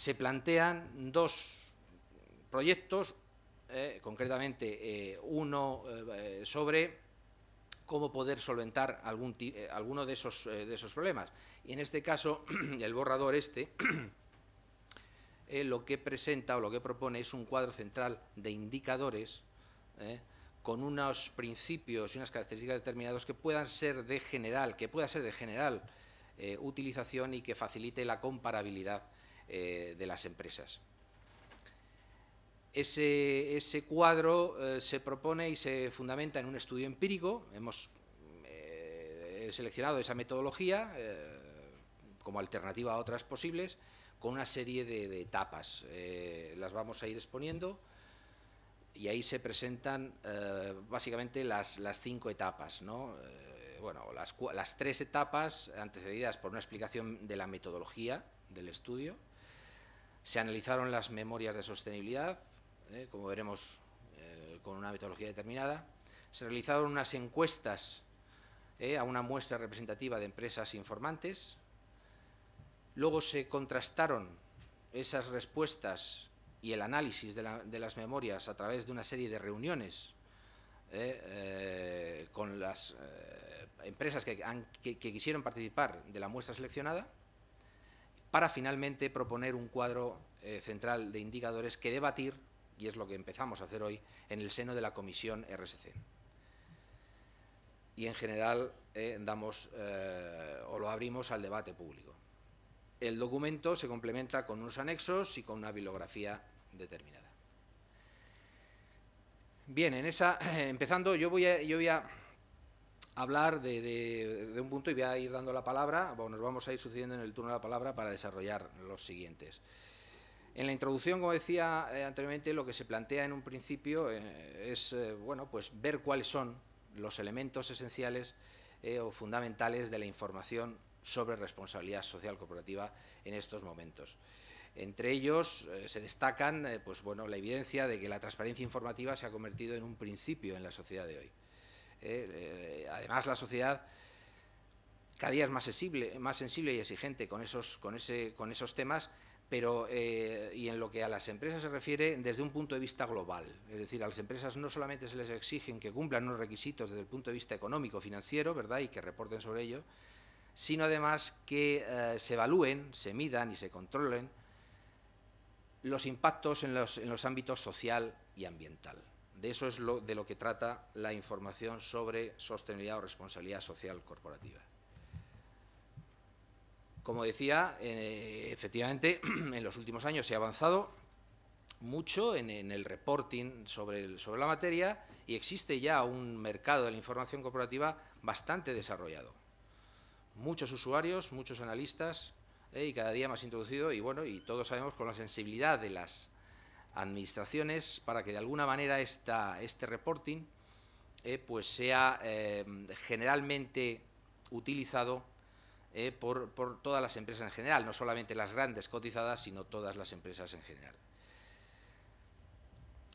se plantean dos proyectos, eh, concretamente eh, uno eh, sobre cómo poder solventar alguno de esos, de esos problemas. Y en este caso, el borrador este lo que presenta o lo que propone es un cuadro central de indicadores con unos principios y unas características determinadas que puedan ser de general, que pueda ser de general utilización y que facilite la comparabilidad eh, de las empresas. Ese, cuadro eh, se propone y se fundamenta en un estudio empírico. Hemos eh, seleccionado esa metodología como alternativa a otras posibles con una serie de, etapas. las vamos a ir exponiendo y ahí se presentan básicamente las, cinco etapas, ¿no? bueno, las, tres etapas antecedidas por una explicación de la metodología del estudio, se analizaron las memorias de sostenibilidad, ¿eh? como veremos eh, con una metodología determinada. Se realizaron unas encuestas ¿eh? a una muestra representativa de empresas informantes. Luego se contrastaron esas respuestas y el análisis de, las memorias a través de una serie de reuniones con las empresas que quisieron participar de la muestra seleccionada para finalmente proponer un cuadro eh, central de indicadores que debatir, y es lo que empezamos a hacer hoy, en el seno de la comisión RSC. Y en general eh, damos eh, o lo abrimos al debate público. El documento se complementa con unos anexos y con una bibliografía determinada. Bien, en esa, empezando, yo voy yo voy a hablar de, un punto y voy a ir dando la palabra, o nos vamos a ir sucediendo en el turno de la palabra para desarrollar los siguientes. En la introducción, como decía eh, anteriormente, lo que se plantea en un principio eh, es eh, bueno, pues ver cuáles son los elementos esenciales o fundamentales de la información sobre responsabilidad social corporativa en estos momentos. Entre ellos se destacan pues, bueno, la evidencia de que la transparencia informativa se ha convertido en un principio en la sociedad de hoy. ¿eh? Eh, además, la sociedad cada día es más sensible, más sensible y exigente con esos, con esos temas, pero eh, y en lo que a las empresas se refiere desde un punto de vista global. Es decir, a las empresas no solamente se les exigen que cumplan los requisitos desde el punto de vista económico, financiero, ¿verdad? y que reporten sobre ello, sino además que se evalúen, se midan y se controlen los impactos en los ámbitos social y ambiental. De eso es lo, de lo que trata la información sobre sostenibilidad o responsabilidad social corporativa. Como decía, eh, efectivamente, en los últimos años se ha avanzado mucho en, el reporting sobre, la materia y existe ya un mercado de la información corporativa bastante desarrollado. Muchos usuarios, muchos analistas, eh, y cada día más introducido, y bueno, y todos sabemos con la sensibilidad de las administraciones para que de alguna manera este reporting eh, pues sea eh, generalmente utilizado eh, por, todas las empresas en general, no solamente las grandes cotizadas, sino todas las empresas en general.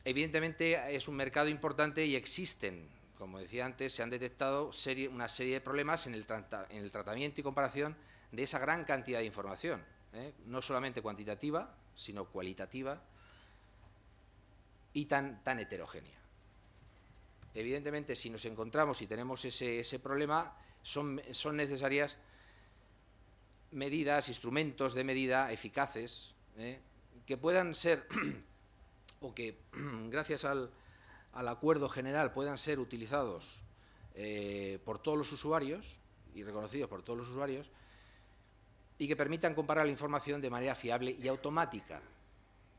Evidentemente es un mercado importante y existen, como decía antes, se han detectado una serie de problemas en el, tratamiento y comparación de esa gran cantidad de información, no solamente cuantitativa, sino cualitativa, y tan, tan heterogénea. Evidentemente, si nos encontramos y tenemos ese, problema, son, necesarias medidas, instrumentos de medida eficaces, ¿eh? que puedan ser, o que gracias al, acuerdo general puedan ser utilizados eh, por todos los usuarios y reconocidos por todos los usuarios, y que permitan comparar la información de manera fiable y automática,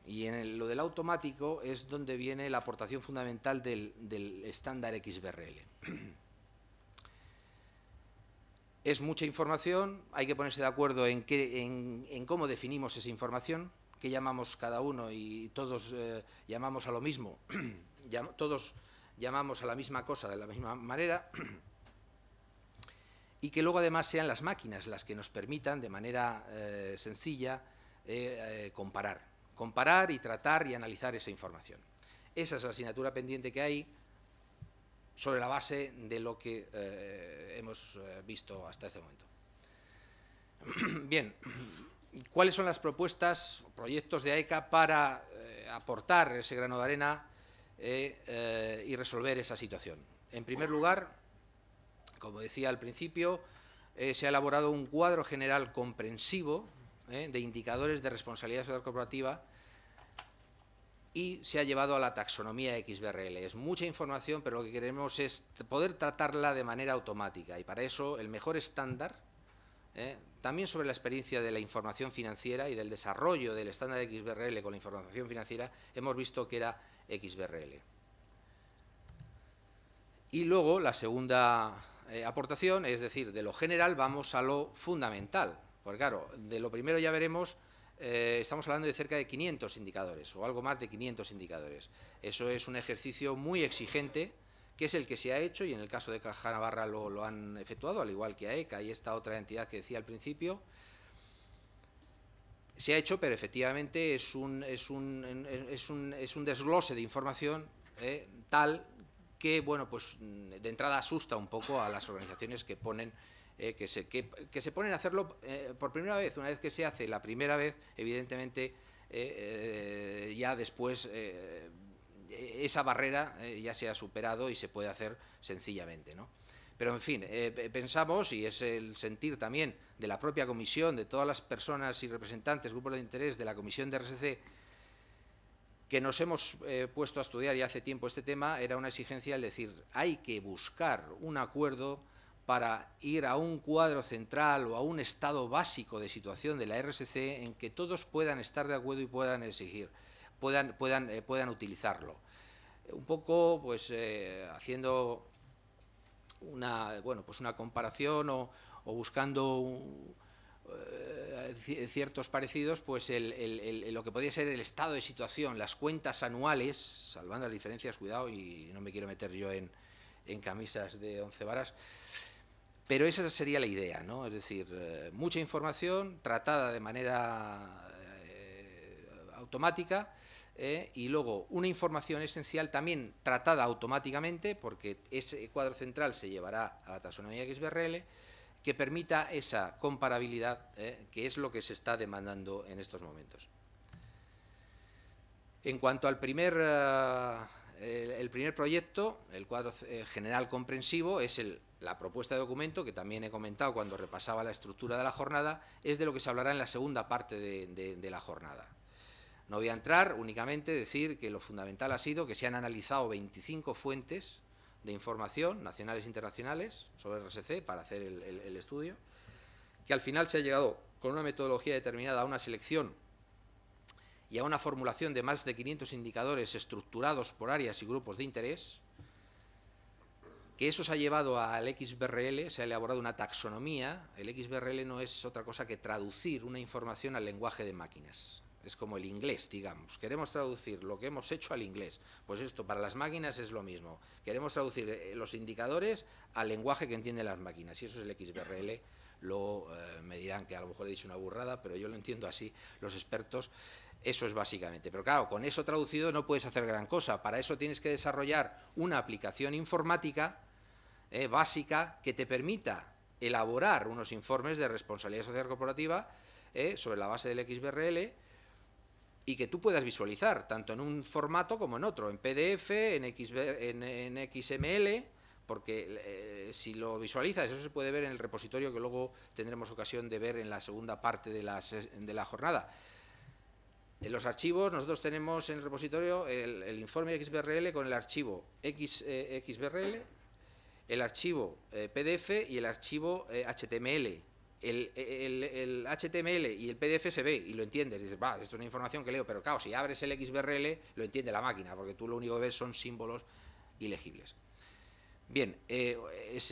y en lo del automático es donde viene la aportación fundamental del, estándar XBRL. Es mucha información, hay que ponerse de acuerdo en, cómo definimos esa información, qué llamamos cada uno y todos eh, llamamos a lo mismo, todos llamamos a la misma cosa de la misma manera, y que luego además sean las máquinas las que nos permitan de manera eh, sencilla eh, comparar comparar y tratar y analizar esa información. Esa es la asignatura pendiente que hay sobre la base de lo que eh, hemos eh, visto hasta este momento. Bien, ¿cuáles son las propuestas o proyectos de AECA para eh, aportar ese grano de arena y resolver esa situación? En primer lugar, como decía al principio, se ha elaborado un cuadro general comprensivo ¿eh? de indicadores de responsabilidad social corporativa y se ha llevado a la taxonomía XBRL. Es mucha información, pero lo que queremos es poder tratarla de manera automática y para eso el mejor estándar, ¿eh? también sobre la experiencia de la información financiera y del desarrollo del estándar XBRL con la información financiera, hemos visto que era XBRL. Y luego la segunda eh, aportación, es decir, de lo general vamos a lo fundamental, porque claro, de lo primero ya veremos, eh, estamos hablando de cerca de 500 indicadores o algo más de 500 indicadores. Eso es un ejercicio muy exigente, que es el que se ha hecho y en el caso de Caja Navarra lo, han efectuado, al igual que ECA y esta otra entidad que decía al principio. Se ha hecho, pero efectivamente es un, desglose de información eh, tal que, bueno, pues mm, de entrada asusta un poco a las organizaciones que ponen eh, que, se, ponen a hacerlo eh, por primera vez. Una vez que se hace la primera vez, evidentemente, eh, ya después esa barrera ya se ha superado y se puede hacer sencillamente, ¿no? Pero, en fin, pensamos, y es el sentir también de la propia comisión, de todas las personas y representantes, grupos de interés de la comisión de RSC, que nos hemos puesto a estudiar y hace tiempo este tema era una exigencia, el decir, hay que buscar un acuerdo para ir a un cuadro central o a un estado básico de situación de la RSC en que todos puedan estar de acuerdo y puedan exigir, puedan, puedan, eh, puedan utilizarlo. Un poco, pues, eh, haciendo una, bueno, pues una comparación o, buscando eh, ciertos parecidos, pues lo que podría ser el estado de situación, las cuentas anuales, salvando las diferencias, cuidado, y no me quiero meter yo en, en camisas de once varas, pero esa sería la idea, ¿no? Es decir, eh, mucha información tratada de manera eh, automática eh, y luego una información esencial también tratada automáticamente, porque ese cuadro central se llevará a la taxonomía XBRL, que permita esa comparabilidad, que es lo que se está demandando en estos momentos. En cuanto al primer el, primer proyecto, el cuadro eh, general comprensivo, es la propuesta de documento, que también he comentado cuando repasaba la estructura de la jornada, es de lo que se hablará en la segunda parte de, la jornada. No voy a entrar, únicamente decir que lo fundamental ha sido que se han analizado 25 fuentes de información, nacionales e internacionales, sobre RSC para hacer el estudio, que al final se ha llegado con una metodología determinada a una selección y a una formulación de más de 500 indicadores estructurados por áreas y grupos de interés, que eso se ha llevado al XBRL, se ha elaborado una taxonomía. El XBRL no es otra cosa que traducir una información al lenguaje de máquinas. Es como el inglés, digamos. Queremos traducir lo que hemos hecho al inglés. Pues esto para las máquinas es lo mismo. Queremos traducir eh, los indicadores al lenguaje que entienden las máquinas. Y eso es el XBRL. Luego eh, me dirán que a lo mejor he dicho una burrada, pero yo lo entiendo así. Los expertos eso es básicamente. Pero claro, con eso traducido no puedes hacer gran cosa. Para eso tienes que desarrollar una aplicación informática eh, básica que te permita elaborar unos informes de responsabilidad social corporativa eh, sobre la base del XBRL y que tú puedas visualizar, tanto en un formato como en otro, en PDF, en, en, XML, porque eh, si lo visualizas, eso se puede ver en el repositorio que luego tendremos ocasión de ver en la segunda parte de la jornada. En los archivos, nosotros tenemos en el repositorio el, informe XBRL con el archivo X, eh, XBRL, el archivo eh, PDF y el archivo HTML. Eh, el, HTML y el PDF se ve y lo entiendes. Dices, va, esto es una información que leo, pero claro, si abres el XBRL lo entiende la máquina, porque tú lo único que ves son símbolos ilegibles. Bien,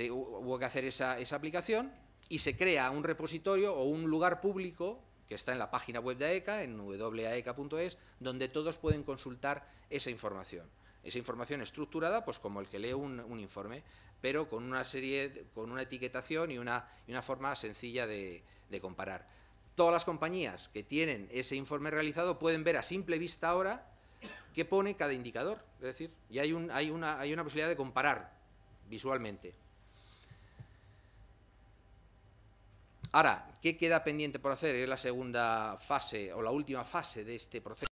hubo que hacer esa, esa aplicación y se crea un repositorio o un lugar público que está en la página web de AECA, e en waeca.es, donde todos pueden consultar esa información. Esa información estructurada, pues como el que lee un, informe, pero con una serie, con una etiquetación y una, forma sencilla de, comparar. Todas las compañías que tienen ese informe realizado pueden ver a simple vista ahora qué pone cada indicador. Es decir, y hay, un, hay, una, hay una posibilidad de comparar visualmente. Ahora, ¿qué queda pendiente por hacer? Es la segunda fase o la última fase de este proceso.